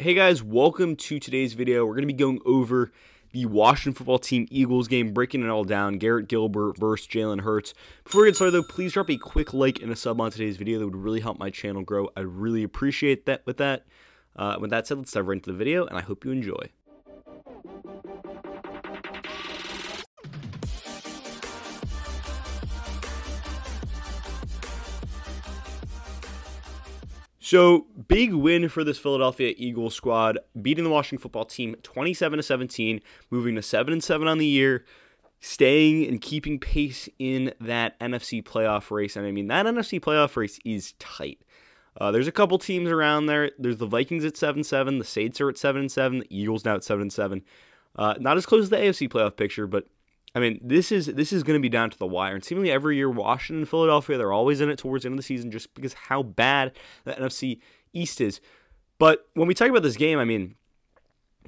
Hey guys, welcome to today's video. We're going to be going over the Washington football team Eagles game, breaking it all down. Garrett Gilbert versus Jalen Hurts. Before we get started, though, please drop a quick like and a sub on today's video. That would really help my channel grow. I really appreciate that. With that, uh, with that said, let's dive right into the video, and I hope you enjoy. So, big win for this Philadelphia Eagles squad, beating the Washington football team 27 to 17, moving to 7 and 7 on the year, staying and keeping pace in that NFC playoff race. And I mean, that NFC playoff race is tight. Uh, there's a couple teams around there. There's the Vikings at 7 7, the Saints are at 7 7, the Eagles now at 7 7. Uh, not as close as the AFC playoff picture, but I mean, this is this is going to be down to the wire, and seemingly every year, Washington and Philadelphia they're always in it towards the end of the season, just because how bad the NFC East is. But when we talk about this game, I mean,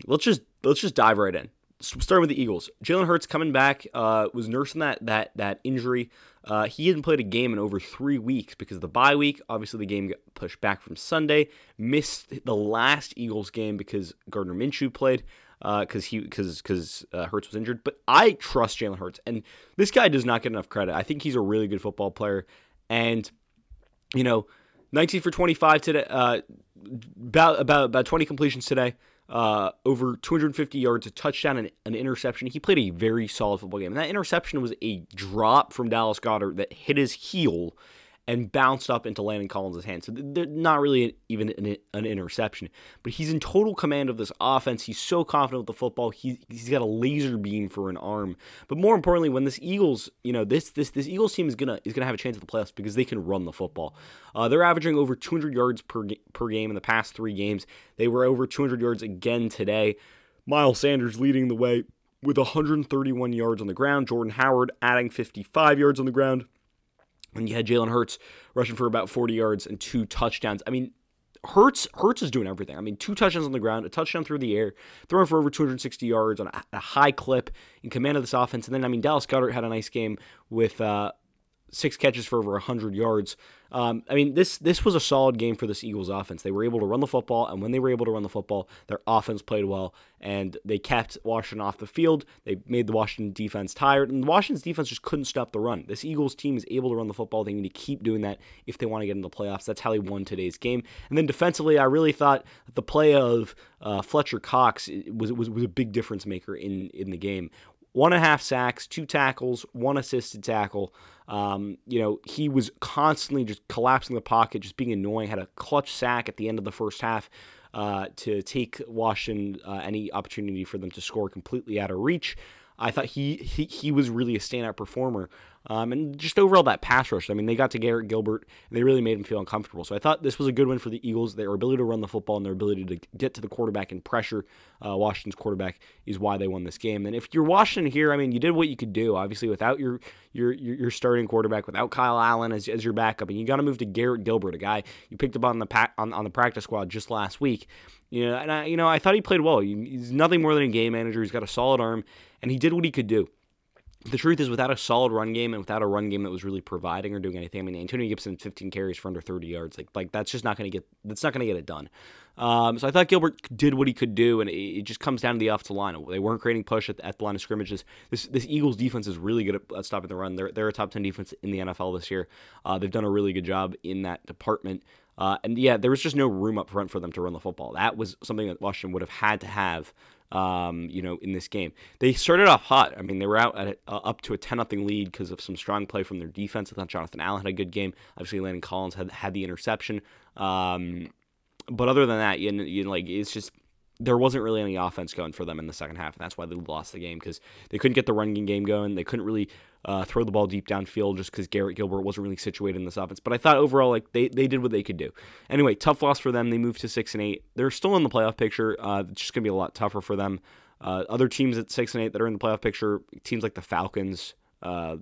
let's just let's just dive right in. Starting with the Eagles, Jalen Hurts coming back uh, was nursing that that that injury. Uh, he hadn't played a game in over three weeks because the bye week. Obviously, the game got pushed back from Sunday. Missed the last Eagles game because Gardner Minshew played because uh, he because because uh, Hurts was injured. But I trust Jalen Hurts, and this guy does not get enough credit. I think he's a really good football player, and you know, 19 for 25 today, uh, about about about 20 completions today. Uh, over 250 yards, a touchdown, and an interception. He played a very solid football game. And that interception was a drop from Dallas Goddard that hit his heel and bounced up into Landon Collins' hands. So they're not really even an, an, interception, but he's in total command of this offense. He's so confident with the football. He, he's got a laser beam for an arm. But more importantly, when this Eagles, you know, this this this Eagles team is gonna is gonna have a chance at the playoffs because they can run the football. Uh, they're averaging over 200 yards per per game in the past three games. They were over 200 yards again today. Miles Sanders leading the way with 131 yards on the ground. Jordan Howard adding 55 yards on the ground. And you had Jalen Hurts rushing for about 40 yards and two touchdowns. I mean, Hertz Hurts is doing everything. I mean, two touchdowns on the ground, a touchdown through the air, throwing for over 260 yards on a, a high clip, in command of this offense. And then I mean, Dallas Goddard had a nice game with uh, six catches for over 100 yards. Um, I mean, this this was a solid game for this Eagles offense. They were able to run the football, and when they were able to run the football, their offense played well, and they kept Washington off the field. They made the Washington defense tired, and the Washington's defense just couldn't stop the run. This Eagles team is able to run the football. They need to keep doing that if they want to get into the playoffs. That's how they won today's game. And then defensively, I really thought the play of uh, Fletcher Cox was, was was a big difference maker in in the game one and a half sacks, two tackles, one assisted tackle. Um, you know, he was constantly just collapsing the pocket, just being annoying. Had a clutch sack at the end of the first half uh, to take Washington uh, any opportunity for them to score completely out of reach. I thought he he, he was really a standout performer. Um, and just overall, that pass rush. I mean, they got to Garrett Gilbert. they really made him feel uncomfortable. So I thought this was a good win for the Eagles. Their ability to run the football and their ability to get to the quarterback and pressure uh, Washington's quarterback is why they won this game. And if you're Washington here, I mean, you did what you could do. Obviously, without your your your, starting quarterback, without Kyle Allen as, as your backup, and you got to move to Garrett Gilbert, a guy you picked up on the pack on, on the practice squad just last week. You know, and I, you know, I thought he played well. he's nothing more than a game manager. He's got a solid arm, and he did what he could do the truth is, without a solid run game and without a run game that was really providing or doing anything, I mean, Antonio Gibson 15 carries for under 30 yards, like like that's just not going to get that's not going to get it done. Um, so I thought Gilbert did what he could do, and it, it, just comes down to the offensive line. They weren't creating push at the, at the line of scrimmages. This this Eagles defense is really good at, stopping the run. They're they're a top 10 defense in the NFL this year. Uh, they've done a really good job in that department. Uh, and yeah, there was just no room up front for them to run the football. That was something that Washington would have had to have um, you know, in this game. They started off hot. I mean, they were out at, uh, up to a 10 0 lead because of some strong play from their defense. I thought Jonathan Allen had a good game. Obviously, Landon Collins had, had the interception. Um, but other than that, you know, you know, like it's just there wasn't really any offense going for them in the second half, and that's why they lost the game because they couldn't get the running game going. They couldn't really uh, throw the ball deep downfield just because Garrett Gilbert wasn't really situated in this offense. But I thought overall, like they, they did what they could do. Anyway, tough loss for them. They moved to six and eight. They're still in the playoff picture. Uh, it's just gonna be a lot tougher for them. Uh, other teams at six and eight that are in the playoff picture, teams like the Falcons. Uh,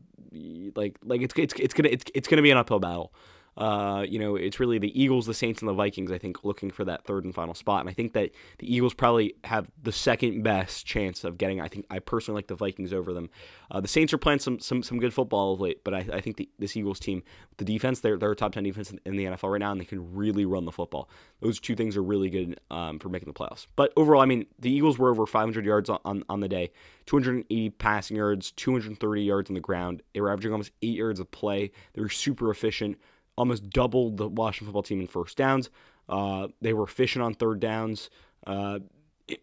like like it's it's it's gonna it's, it's gonna be an uphill battle. Uh, you know, it's really the Eagles, the Saints, and the Vikings, I think, looking for that third and final spot. And I think that the Eagles probably have the second best chance of getting. I think I personally like the Vikings over them. Uh, the Saints are playing some some, some good football of late, but I, I think the, this Eagles team, the defense, they're, they're a top 10 defense in, in, the NFL right now, and they can really run the football. Those two things are really good um, for making the playoffs. But overall, I mean, the Eagles were over 500 yards on, on, on the day, 280 passing yards, 230 yards on the ground. They were averaging almost eight yards of play. They were super efficient almost doubled the Washington football team in first downs. Uh, they were efficient on third downs. Uh, it,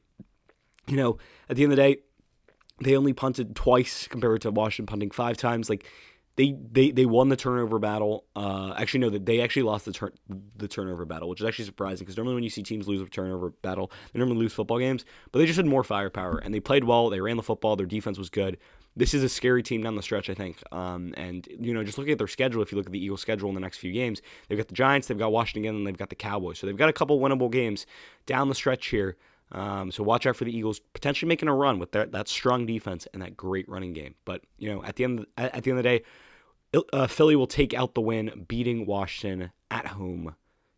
you know, at the end of the day, they only punted twice compared to Washington punting five times. Like they they, they won the turnover battle. Uh, actually, no, that they actually lost the turn the turnover battle, which is actually surprising because normally when you see teams lose a turnover battle, they normally lose football games. But they just had more firepower and they played well. They ran the football. Their defense was good this is a scary team down the stretch, I think. Um, and you know, just looking at their schedule, if you look at the Eagles' schedule in the next few games, they've got the Giants, they've got Washington, and they've got the Cowboys. So they've got a couple winnable games down the stretch here. Um, so watch out for the Eagles potentially making a run with that, that strong defense and that great running game. But you know, at the end at the end of the day, uh, Philly will take out the win, beating Washington at home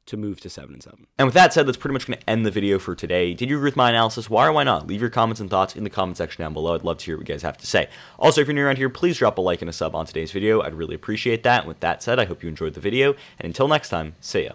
to move to seven and seven. And with that said, that's pretty much going to end the video for today. Did you agree with my analysis? Why or why not? Leave your comments and thoughts in the comment section down below. I'd love to hear what you guys have to say. Also, if you're new around here, please drop a like and a sub on today's video. I'd really appreciate that. And with that said, I hope you enjoyed the video. And until next time, see ya.